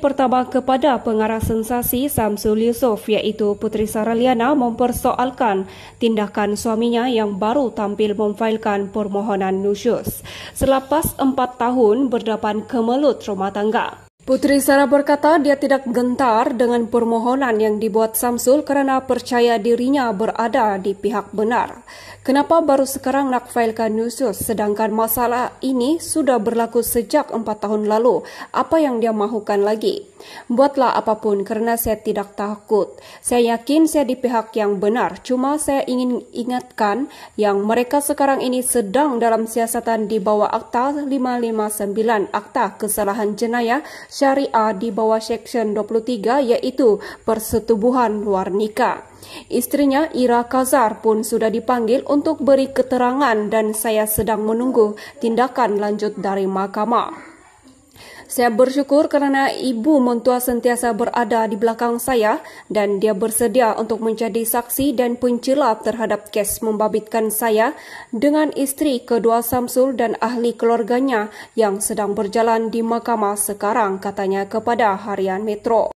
pertama kepada pengarah sensasi Samsul Yusof iaitu Puteri Sarah Liana mempersoalkan tindakan suaminya yang baru tampil memfailkan permohonan nusyus selepas empat tahun berdepan kemelut rumah tangga. Puteri Sarah berkata dia tidak gentar dengan permohonan yang dibuat Samsul kerana percaya dirinya berada di pihak benar. Kenapa baru sekarang nak failkan Nusius sedangkan masalah ini sudah berlaku sejak 4 tahun lalu? Apa yang dia mahukan lagi? Buatlah apapun kerana saya tidak takut. Saya yakin saya di pihak yang benar. Cuma saya ingin ingatkan yang mereka sekarang ini sedang dalam siasatan di bawah Akta 559 Akta Kesalahan Jenayah Syariah di bawah Seksyen 23 iaitu persetubuhan luar nikah. Istrinya, Ira Kazar pun sudah dipanggil untuk beri keterangan dan saya sedang menunggu tindakan lanjut dari mahkamah. Saya bersyukur kerana ibu mentua sentiasa berada di belakang saya dan dia bersedia untuk menjadi saksi dan pencelap terhadap kes membabitkan saya dengan isteri kedua Samsul dan ahli keluarganya yang sedang berjalan di mahkamah sekarang katanya kepada Harian Metro.